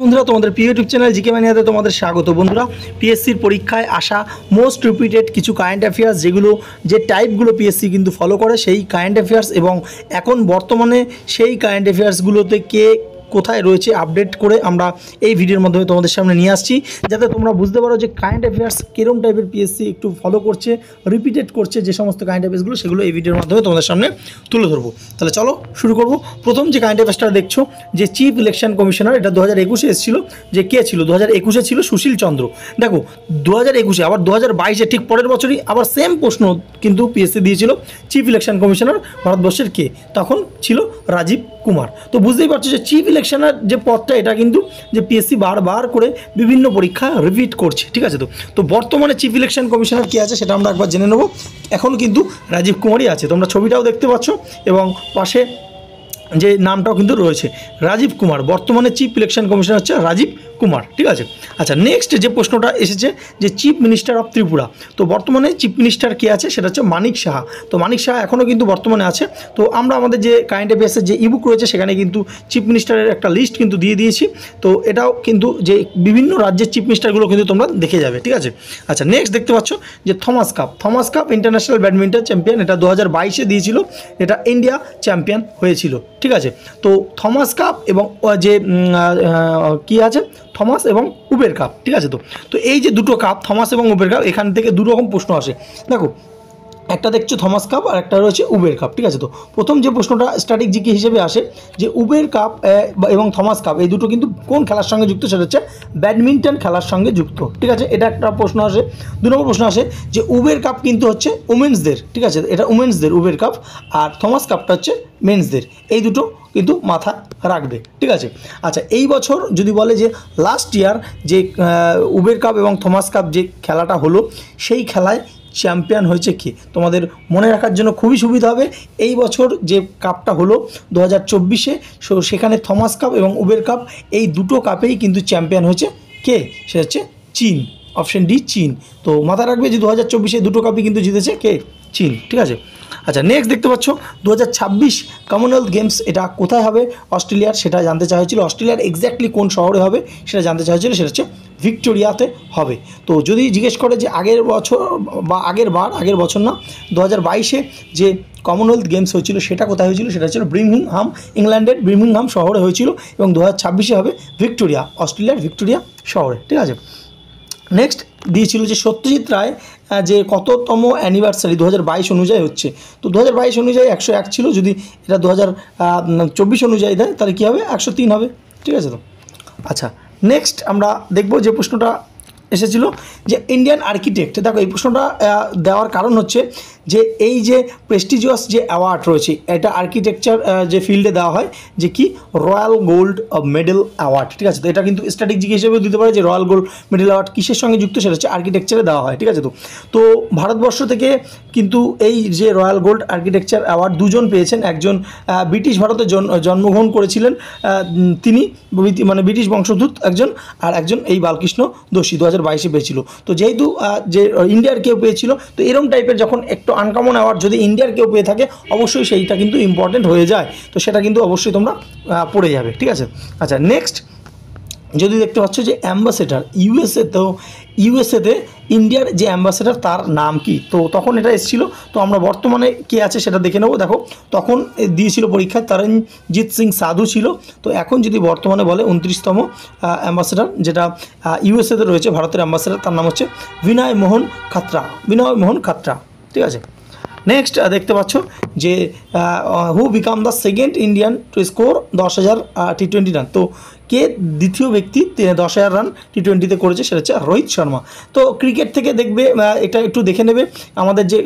বন্ধুরা তোমাদের প্রিয় ইউটিউব চ্যানেল জিকে ম্যানিয়াতে তোমাদের স্বাগত বন্ধুরা পিএসসির পরীক্ষায় আসা মোস্ট রিপিটেড কিছু কারেন্ট অ্যাফেয়ার্স যেগুলো যে টাইপগুলো পিএসসি কিন্তু ফলো করে সেই কারেন্ট অ্যাফেয়ার্স এবং এখন বর্তমানে সেই কারেন্ট অ্যাফেয়ার্সগুলোতে কে কোথায় রয়েছে আপডেট করে আমরা এই ভিডিওর মাধ্যমে তোমাদের সামনে নিয়ে আসছি যাতে তোমরা বুঝতে পারো যে কারেন্ট অ্যাফেয়ার্স কীরকম টাইপের পিএসসি একটু ফলো করছে রিপিটেড করছে যে সমস্ত কারেন্ট অ্যাফেয়ার্সগুলো সেগুলো এই ভিডিওর মাধ্যমে তোমাদের সামনে তুলে ধরবো তাহলে চলো শুরু করব প্রথম যে কারেন্ট অ্যাফেয়ার্সটা দেখছো যে চিফ ইলেকশন কমিশনার এটা দু হাজার একুশে এসেছিল যে কে ছিল দু হাজার একুশে ছিল সুশীল চন্দ্র দেখো দু হাজার একুশে আবার দু হাজার বাইশে ঠিক পরের বছরই আবার সেম প্রশ্ন কিন্তু পিএসসি দিয়েছিল চিফ ইলেকশন কমিশনার ভারতবর্ষের কে তখন ছিল রাজীব কুমার তো বুঝতেই পারছো যে চিফ সিলেকশনের যে পথটা এটা কিন্তু যে পিএসসি বারবার করে বিভিন্ন পরীক্ষা রিপিট করছে ঠিক আছে তো তো বর্তমানে চিফ ইলেকশন কমিশনার কী আছে সেটা আমরা একবার জেনে নেব এখন কিন্তু রাজীব কুমারই আছে তোমরা ছবিটাও দেখতে পাচ্ছ এবং পাশে যে নামটাও কিন্তু রয়েছে রাজীব কুমার বর্তমানে চিফ ইলেকশন কমিশনার হচ্ছে রাজীব কুমার ঠিক আছে আচ্ছা নেক্সট যে প্রশ্নটা এসেছে যে চিফ মিনিস্টার অফ ত্রিপুরা তো বর্তমানে চিফ মিনিস্টার কে আছে সেটা হচ্ছে মানিক সাহা তো মানিক সাহা এখনও কিন্তু বর্তমানে আছে তো আমরা আমাদের যে কারেন্ট অ্যাফেয়ার্সের যে ইবুক রয়েছে সেখানে কিন্তু চিফ মিনিস্টারের একটা লিস্ট কিন্তু দিয়ে দিয়েছি তো এটাও কিন্তু যে বিভিন্ন রাজ্যের চিফ মিনিস্টারগুলো কিন্তু তোমরা দেখে যাবে ঠিক আছে আচ্ছা নেক্সট দেখতে পাচ্ছ যে Thomas Cup Thomas Cup international badminton champion এটা দু হাজার দিয়েছিল এটা ইন্ডিয়া চ্যাম্পিয়ন হয়েছিল ঠিক আছে তো থমাস কাপ এবং যে কি আছে থমাস এবং উবের কাপ ঠিক আছে তো তো এই যে দুটো কাপ থমাস এবং উবের কাপ এখান থেকে দুরকম প্রশ্ন আসে দেখো একটা দেখছো থমাস কাপ আর একটা রয়েছে উবের কাপ ঠিক আছে তো প্রথম যে প্রশ্নটা স্ট্যাটিক জিকে হিসেবে আসে যে উবের কাপ এবং থমাস কাপ এই দুটো কিন্তু কোন খেলার সঙ্গে যুক্ত সেটা হচ্ছে ব্যাডমিন্টন খেলার সঙ্গে যুক্ত ঠিক আছে এটা একটা প্রশ্ন আসে দু নম্বর প্রশ্ন আসে যে উবের কাপ কিন্তু হচ্ছে উমেন্সদের ঠিক আছে এটা উমেন্সদের উবের কাপ আর থমাস কাপটা হচ্ছে মেন্সদের এই দুটো কিন্তু মাথা রাখবে ঠিক আছে আচ্ছা এই বছর যদি বলে যে লাস্ট ইয়ার যে উবের কাপ এবং থমাস কাপ যে খেলাটা হলো সেই খেলায় চ্যাম্পিয়ন হয়েছে কে তোমাদের মনে রাখার জন্য খুবই সুবিধা হবে এই বছর যে কাপটা হলো দু হাজার চব্বিশে সো সেখানে থমাস কাপ এবং উবের কাপ এই দুটো কাপেই কিন্তু চ্যাম্পিয়ন হয়েছে কে সেটা হচ্ছে চীন অপশন ডি চীন তো মাথা রাখবে যে দু হাজার চব্বিশে দুটো কাপই কিন্তু জিতেছে কে চীন ঠিক আছে আচ্ছা নেক্সট দেখতে পাচ্ছ দু হাজার ছাব্বিশ কমনওয়েলথ গেমস এটা কোথায় হবে অস্ট্রেলিয়ার সেটা জানতে চাওয়া হয়েছিল অস্ট্রেলিয়ার এক্স্যাক্টলি কোন শহরে হবে সেটা জানতে চাওয়া হয়েছিল সেটা হচ্ছে ভিক্টোরিয়াতে হবে তো যদি জিজ্ঞেস করে যে আগের বছর বা আগের বার আগের বছর না দু হাজার বাইশে যে কমনওয়েলথ গেমস হয়েছিল সেটা কোথায় হয়েছিল সেটা ছিল ব্রিমিংহাম ইংল্যান্ডের ব্রিমিংহাম শহরে হয়েছিল এবং দু হাজার ছাব্বিশে হবে ভিক্টোরিয়া অস্ট্রেলিয়ার ভিক্টোরিয়া শহরে ঠিক আছে নেক্সট দিয়েছিল যে সত্যজিৎ রায় যে কততম অ্যানিভার্সারি দু বাইশ অনুযায়ী হচ্ছে তো দু বাইশ অনুযায়ী একশো এক ছিল যদি এটা দু অনুযায়ী দেয় তাহলে কী হবে একশো তিন হবে ঠিক আছে তো আচ্ছা নেক্সট আমরা দেখব যে প্রশ্নটা এসেছিল যে ইন্ডিয়ান আর্কিটেক্ট দেখো এই প্রশ্নটা দেওয়ার কারণ হচ্ছে যে এই যে প্রেস্টিজিয়াস যে অ্যাওয়ার্ড রয়েছে এটা আর্কিটেকচার যে ফিল্ডে দেওয়া হয় যে কি রয়্যাল গোল্ড মেডেল অ্যাওয়ার্ড ঠিক আছে তো এটা কিন্তু স্ট্র্যাটেজিক হিসেবেও দিতে পারে যে রয়্যাল গোল্ড মেডেল অ্যাওয়ার্ড কিসের সঙ্গে যুক্ত সেটা হচ্ছে আর্কিটেকচারে দেওয়া হয় ঠিক আছে তো তো ভারতবর্ষ থেকে কিন্তু এই যে রয়্যাল গোল্ড আর্কিটেকচার অ্যাওয়ার্ড দুজন পেয়েছেন একজন ব্রিটিশ ভারতে জন্মগ্রহণ করেছিলেন তিনি মানে ব্রিটিশ বংশদূত একজন আর একজন এই বালকৃষ্ণ দোষী দু হাজার বাইশে পেয়েছিল তো যেহেতু যে ইন্ডিয়ার কেউ পেয়েছিল তো এরম টাইপের যখন একটু আনকমন অ্যাওয়ার্ড যদি ইন্ডিয়ার কেউ পেয়ে থাকে অবশ্যই সেইটা কিন্তু ইম্পর্টেন্ট হয়ে যায় তো সেটা কিন্তু অবশ্যই তোমরা পড়ে যাবে ঠিক আছে আচ্ছা নেক্সট যদি দেখতে পাচ্ছ যে অ্যাম্বাসেডার ইউএসএ তো ইউএসএতে ইন্ডিয়ার যে অ্যাম্বাসেডার তার নাম কি তো তখন এটা এসেছিলো তো আমরা বর্তমানে কে আছে সেটা দেখে নেবো দেখো তখন দিয়েছিল পরীক্ষায় তরণজিৎ সিং সাধু ছিল তো এখন যদি বর্তমানে বলে উনত্রিশতম অ্যাম্বাসেডার যেটা ইউএসএতে রয়েছে ভারতের অ্যাম্বাসেডার তার নাম হচ্ছে বিনয় মোহন খাত্রা বিনয় মোহন খাত্রা ঠিক আছে নেক্সট দেখতে পাচ্ছ যে who became the second Indian to score দশ হাজার টি টোয়েন্টি রান তো কে দ্বিতীয় ব্যক্তি দশ হাজার রান টি টোয়েন্টিতে করেছে সেটা হচ্ছে রোহিত শর্মা তো ক্রিকেট থেকে দেখবে এটা একটু দেখে নেবে আমাদের যে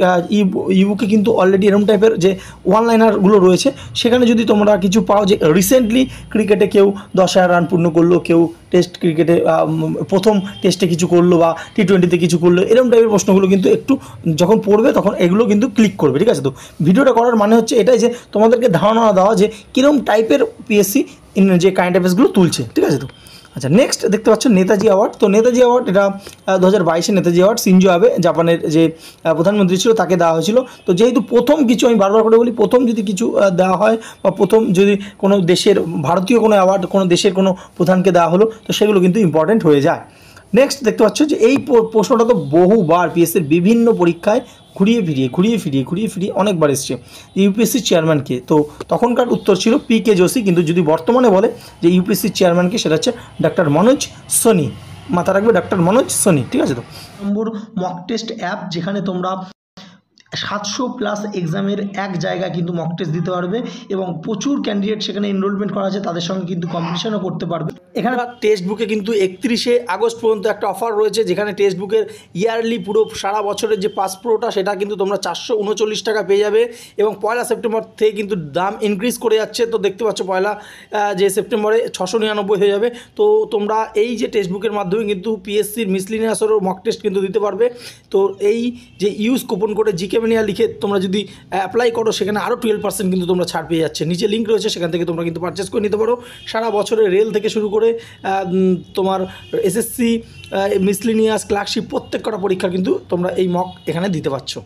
ইবুকে কিন্তু অলরেডি এরম টাইপের যে ওয়ান লাইনারগুলো রয়েছে সেখানে যদি তোমরা কিছু পাও যে রিসেন্টলি ক্রিকেটে কেউ দশ হাজার রান পূর্ণ করলো কেউ টেস্ট ক্রিকেটে প্রথম টেস্টে কিছু করলো বা টি টোয়েন্টিতে কিছু করলো এরকম টাইপের প্রশ্নগুলো কিন্তু একটু যখন পড়বে তখন এগুলো কিন্তু ক্লিক করবে ঠিক আছে তো ভিডিওটা করার মানে হচ্ছে এটাই যে তোমাদেরকে ধারণা দেওয়া যে কীরকম টাইপের পিএসসি যে কারেন্ট অ্যাফেয়ার্সগুলো তুলছে ঠিক আছে তো আচ্ছা নেক্সট দেখতে পাচ্ছ নেতাজি অ্যাওয়ার্ড তো নেতাজি অ্যাওয়ার্ড এটা দু হাজার বাইশে নেতাজি অ্যাওয়ার্ড সিনজো আবে জাপানের যে প্রধানমন্ত্রী ছিল তাকে দেওয়া হয়েছিল তো যেহেতু প্রথম কিছু আমি বারবার করে বলি প্রথম যদি কিছু দেওয়া হয় বা প্রথম যদি কোনো দেশের ভারতীয় কোনো অ্যাওয়ার্ড কোনো দেশের কোনো প্রধানকে দেওয়া হলো তো সেগুলো কিন্তু ইম্পর্টেন্ট হয়ে যায় নেক্সট দেখতে পাচ্ছ যে এই প্রশ্নটা তো বহুবার পিএসসির বিভিন্ন পরীক্ষায় ঘুরিয়ে ফিরিয়ে ঘুরিয়ে ফিরিয়ে ঘুরিয়ে ফিরিয়ে অনেকবার এসছে ইউপিএসসির ইউপিএসসি চেয়ারম্যানকে তো তখনকার উত্তর ছিল পি কে যোশী কিন্তু যদি বর্তমানে বলে যে ইউপিএসসি চেয়ারম্যানকে সেটা হচ্ছে ডাক্তার মনোজ সোনি মাথা রাখবে ডাক্তার মনোজ সোনি ঠিক আছে তো নম্বর মক টেস্ট অ্যাপ যেখানে তোমরা সাতশো প্লাস এক্সামের এক জায়গা কিন্তু মক টেস্ট দিতে পারবে এবং প্রচুর ক্যান্ডিডেট সেখানে এনরোলমেন্ট করা আছে তাদের সঙ্গে কিন্তু কম্পিটিশনও করতে পারবে এখানে টেক্সট বুকে কিন্তু একত্রিশে আগস্ট পর্যন্ত একটা অফার রয়েছে যেখানে টেক্সট বুকের ইয়ারলি পুরো সারা বছরের যে পাস প্রোটা সেটা কিন্তু তোমরা চারশো উনচল্লিশ টাকা পেয়ে যাবে এবং পয়লা সেপ্টেম্বর থেকে কিন্তু দাম ইনক্রিজ করে যাচ্ছে তো দেখতে পাচ্ছ পয়লা যে সেপ্টেম্বরে ছশো নিরানব্বই হয়ে যাবে তো তোমরা এই যে টেক্সট বুকের মাধ্যমে কিন্তু পিএসসির মিসলিনিয়াসরও মক টেস্ট কিন্তু দিতে পারবে তো এই যে ইউজ কুপন কোডে জিকে সেভেন লিখে তোমরা যদি অ্যাপ্লাই করো সেখানে আরও টুয়েলভ পার্সেন্ট কিন্তু তোমরা ছাড় পেয়ে যাচ্ছে নিচে লিঙ্ক রয়েছে সেখান থেকে তোমরা কিন্তু পারচেস করে নিতে পারো সারা বছরের রেল থেকে শুরু করে তোমার এসএসসি মিসলিনিয়াস ক্লার্কশিপ প্রত্যেক কটা পরীক্ষার কিন্তু তোমরা এই মক এখানে দিতে পারছো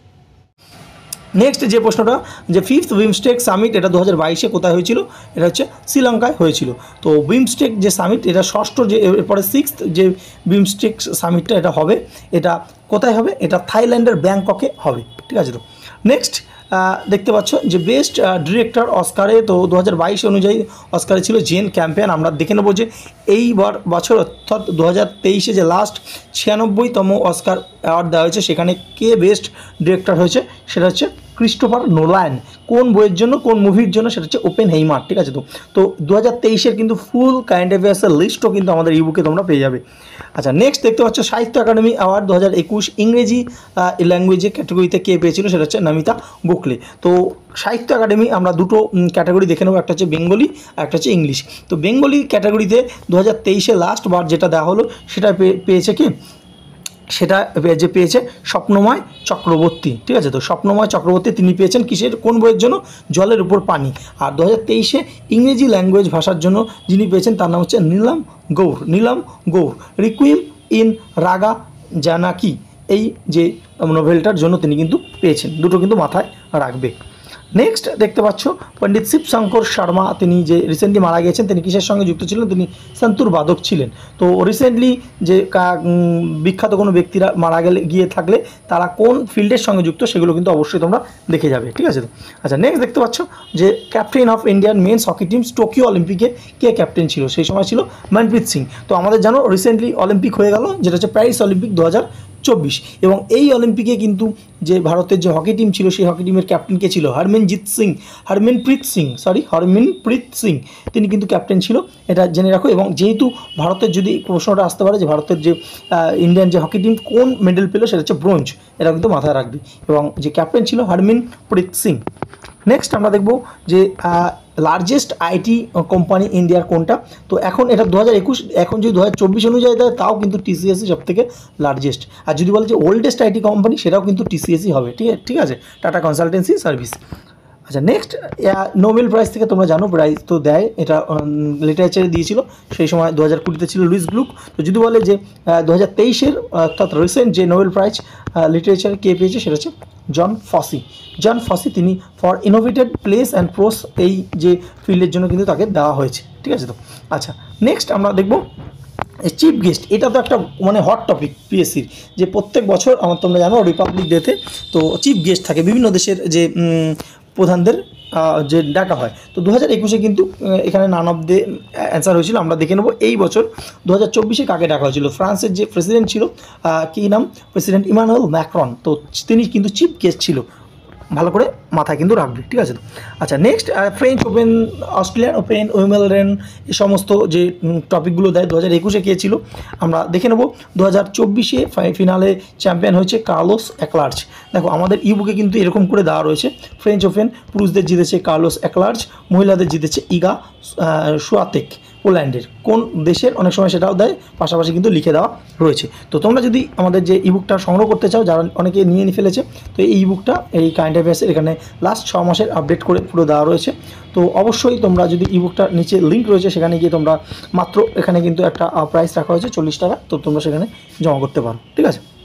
নেক্সট যে প্রশ্নটা যে ফিফথ বিমস্টেক সামিট এটা দু হাজার বাইশে কোথায় হয়েছিল এটা হচ্ছে শ্রীলঙ্কায় হয়েছিল তো উইমস্টেক যে সামিট এটা ষষ্ঠ যে এরপরে সিক্সথ যে বিমস্টেক সামিটটা এটা হবে এটা কোথায় হবে এটা থাইল্যান্ডের ব্যাংককে হবে ঠিক আছে তো নেক্সট দেখতে পাচ্ছ যে বেস্ট ডিরেক্টর অস্কারে তো দু হাজার অনুযায়ী অস্কারে ছিল জেন ক্যাম্পেন আমরা দেখে নেবো যে এইবার বছর অর্থাৎ দু হাজার যে লাস্ট ছিয়ানব্বইতম অস্কার অ্যাওয়ার্ড দেওয়া হয়েছে সেখানে কে বেস্ট ডিরেক্টর হয়েছে সেটা হচ্ছে ক্রিস্টোফার নোলায়ন কোন বইয়ের জন্য কোন মুভির জন্য সেটা হচ্ছে ওপেন হেইমার ঠিক আছে তো তো দু হাজার তেইশের কিন্তু ফুল কাইন্ড অফ অ্যাফেয়ার্সের লিস্টও কিন্তু আমাদের ইবুকে তোমরা পেয়ে যাবে আচ্ছা নেক্সট দেখতে পাচ্ছ সাহিত্য একাডেমি অ্যাওয়ার্ড দু হাজার একুশ ইংরেজি ল্যাঙ্গুয়েজে ক্যাটাগরিতে কে পেয়েছিল সেটা হচ্ছে নামিতা গোখলে তো সাহিত্য একাডেমি আমরা দুটো ক্যাটাগরি দেখে নেবো একটা হচ্ছে বেঙ্গলি আর একটা হচ্ছে ইংলিশ তো বেঙ্গলি ক্যাটাগরিতে দু হাজার তেইশে লাস্ট বার যেটা দেওয়া হলো সেটা পেয়েছে কি সেটা যে পেয়েছে স্বপ্নময় চক্রবর্তী ঠিক আছে তো স্বপ্নময় চক্রবর্তী তিনি পেয়েছেন কিসের কোন বইয়ের জন্য জলের উপর পানি আর দু হাজার তেইশে ইংরেজি ল্যাঙ্গুয়েজ ভাষার জন্য যিনি পেয়েছেন তার নাম হচ্ছে নীলাম গৌর নীলাম গৌর রিকুইম ইন রাগা জানাকি এই যে নোভেলটার জন্য তিনি কিন্তু পেয়েছেন দুটো কিন্তু মাথায় রাখবে নেক্সট দেখতে পাচ্ছ পণ্ডিত শিবশঙ্কর শর্মা তিনি যে রিসেন্টলি মারা গিয়েছেন তিনি কিসের সঙ্গে যুক্ত ছিলেন তিনি সন্তুর বাদক ছিলেন তো রিসেন্টলি যে বিখ্যাত কোনো ব্যক্তিরা মারা গেলে গিয়ে থাকলে তারা কোন ফিল্ডের সঙ্গে যুক্ত সেগুলো কিন্তু অবশ্যই তোমরা দেখে যাবে ঠিক আছে আচ্ছা নেক্সট দেখতে পাচ্ছ যে captain of Indian men's hockey teams Tokyo অলিম্পিকে কে ক্যাপ্টেন ছিল সেই সময় ছিল মনপ্রীত সিং তো আমাদের জানো রিসেন্টলি অলিম্পিক হয়ে গেল যেটা হচ্ছে প্যারিস অলিম্পিক দু চব্বিশ এবং এই অলিম্পিকে কিন্তু যে ভারতের যে হকি টিম ছিল সেই হকি টিমের ক্যাপ্টেন কে ছিল হরমনজিৎ সিং হরমনপ্রীত সিং সরি হরমিনপ্রীত সিং তিনি কিন্তু ক্যাপ্টেন ছিল এটা জেনে রাখো এবং যেহেতু ভারতের যদি প্রশ্নটা আসতে পারে যে ভারতের যে ইন্ডিয়ান যে হকি টিম কোন মেডেল পেল সেটা হচ্ছে ব্রোঞ্জ এটা কিন্তু মাথায় রাখবে এবং যে ক্যাপ্টেন ছিল হরমিনপ্রীত সিং নেক্সট আমরা দেখব যে লার্জেস্ট আইটি কোম্পানি ইন্ডিয়ার কোনটা তো এখন এটা দু একুশ এখন যদি দু হাজার চব্বিশ অনুযায়ী দেয় তাও কিন্তু টিসিএসই সব থেকে লার্জেস্ট আর যদি বলে যে ওল্ডেস্ট আইটি কোম্পানি সেটাও কিন্তু টিসিএসই e হবে ঠিক আছে ঠিক আছে টাটা কনসালটেন্সি সার্ভিস আচ্ছা নেক্সট নোবেল প্রাইজ থেকে তোমরা জানো প্রাইজ তো দেয় এটা লিটারেচারে দিয়েছিল সেই সময় দু হাজার কুড়িতে ছিল লুইস গ্লুক তো যদি বলে যে দু হাজার তেইশের অর্থাৎ রিসেন্ট যে নোবেল প্রাইজ লিটারেচার কে পেয়েছে সেটা হচ্ছে জন ফসি জন ফসি তিনি for innovated plays and prose এই যে ফিল্ডের জন্য কিন্তু তাকে দেওয়া হয়েছে ঠিক আছে তো আচ্ছা নেক্সট আমরা দেখব চিফ গেস্ট এটা তো একটা মানে হট টপিক পিএসসির যে প্রত্যেক বছর আমার তোমরা জানো রিপাবলিক ডেতে তো চিফ গেস্ট থাকে বিভিন্ন দেশের যে প্রধানদের যে ডাকা হয় তো দু হাজার একুশে কিন্তু এখানে নান অব দে অ্যান্সার হয়েছিল আমরা দেখে নেব এই বছর দু হাজার চব্বিশে কাকে ডাকা হয়েছিল ফ্রান্সের যে প্রেসিডেন্ট ছিল কী নাম প্রেসিডেন্ট ইমানুয়েল ম্যাক্রন তো তিনি কিন্তু চিফ গেস্ট ছিল ভালো করে মাথায় কিন্তু রাখবে ঠিক আছে তো আচ্ছা next French Open Australian Open Wimbledon এই সমস্ত যে টপিকগুলো দেয় দু হাজার একুশে গিয়েছিল আমরা দেখে নেব দু হাজার চব্বিশে ফিনালে চ্যাম্পিয়ন হয়েছে কার্লোস অ্যাকলার্জ দেখো আমাদের ইবুকে কিন্তু এরকম করে দেওয়া রয়েছে ফ্রেঞ্চ ওপেন পুরুষদের জিতেছে কার্লোস অ্যাকলার্জ মহিলাদের জিতেছে ইগা সুয়াতেক পোল্যান্ডের কোন দেশের অনেক সময় সেটাও দেয় পাশাপাশি কিন্তু লিখে দেওয়া রয়েছে তো তোমরা যদি আমাদের যে ইবুকটা সংগ্রহ করতে চাও যারা অনেকে নিয়ে নিয়ে ফেলেছে তো এই ইবুকটা এই কারেন্ট অ্যাফেয়ার্সের এখানে লাস্ট ছ মাসের আপডেট করে পুরো দেওয়া রয়েছে তো অবশ্যই তোমরা যদি ইবুকটা নিচে লিঙ্ক রয়েছে সেখানে গিয়ে তোমরা মাত্র এখানে কিন্তু একটা প্রাইস রাখা হয়েছে চল্লিশ টাকা তো তোমরা সেখানে জমা করতে পারো ঠিক আছে